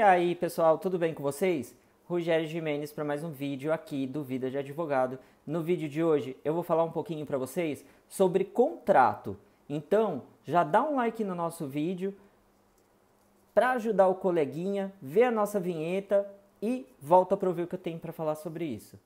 E aí, pessoal, tudo bem com vocês? Rogério Jimenez para mais um vídeo aqui do Vida de Advogado. No vídeo de hoje eu vou falar um pouquinho para vocês sobre contrato. Então, já dá um like no nosso vídeo para ajudar o coleguinha, vê a nossa vinheta e volta para ouvir o que eu tenho para falar sobre isso.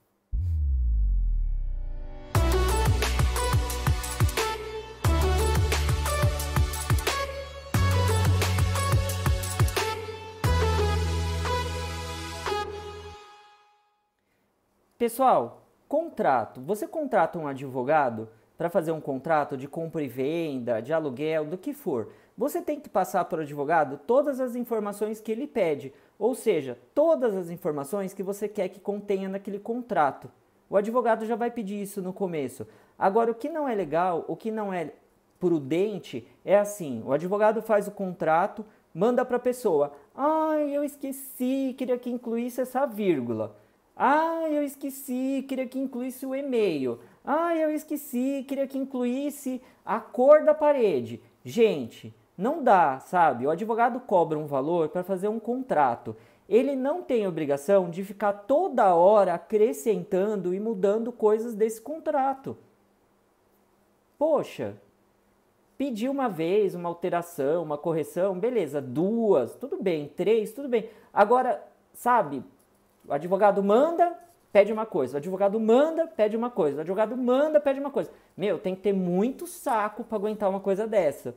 Pessoal, contrato. Você contrata um advogado para fazer um contrato de compra e venda, de aluguel, do que for. Você tem que passar para o advogado todas as informações que ele pede, ou seja, todas as informações que você quer que contenha naquele contrato. O advogado já vai pedir isso no começo. Agora, o que não é legal, o que não é prudente é assim: o advogado faz o contrato, manda para a pessoa. Ai, ah, eu esqueci, queria que incluísse essa vírgula. Ah, eu esqueci, queria que incluísse o e-mail. Ah, eu esqueci, queria que incluísse a cor da parede. Gente, não dá, sabe? O advogado cobra um valor para fazer um contrato. Ele não tem obrigação de ficar toda hora acrescentando e mudando coisas desse contrato. Poxa, pedi uma vez uma alteração, uma correção, beleza, duas, tudo bem, três, tudo bem. Agora, sabe, o advogado manda, pede uma coisa. O advogado manda, pede uma coisa. O advogado manda, pede uma coisa. Meu, tem que ter muito saco para aguentar uma coisa dessa.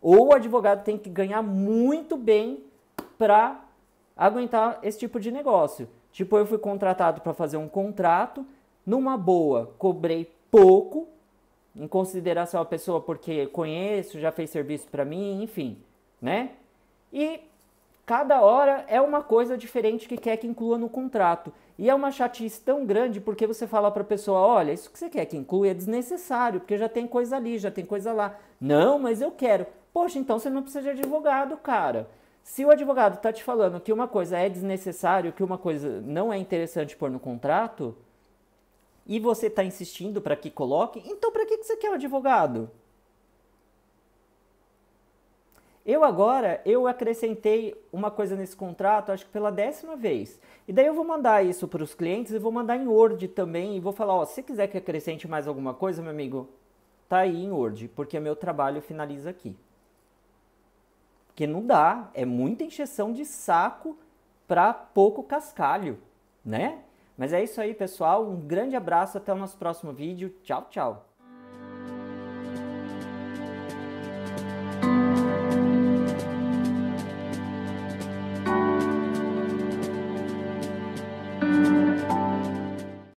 Ou o advogado tem que ganhar muito bem para aguentar esse tipo de negócio. Tipo, eu fui contratado para fazer um contrato, numa boa, cobrei pouco, em consideração a pessoa porque conheço, já fez serviço para mim, enfim, né? E cada hora é uma coisa diferente que quer que inclua no contrato. E é uma chatice tão grande porque você fala para a pessoa: olha, isso que você quer que inclua é desnecessário, porque já tem coisa ali, já tem coisa lá. Não, mas eu quero. Poxa, então você não precisa de advogado, cara. Se o advogado está te falando que uma coisa é desnecessário, que uma coisa não é interessante pôr no contrato, e você está insistindo para que coloque, então para que, que você quer o advogado? Eu agora, eu acrescentei uma coisa nesse contrato, acho que pela décima vez. E daí eu vou mandar isso para os clientes e vou mandar em Word também e vou falar, ó, se quiser que acrescente mais alguma coisa, meu amigo, tá aí em Word, porque meu trabalho finaliza aqui. Porque não dá, é muita encheção de saco para pouco cascalho, né? Mas é isso aí, pessoal. Um grande abraço, até o nosso próximo vídeo. Tchau, tchau.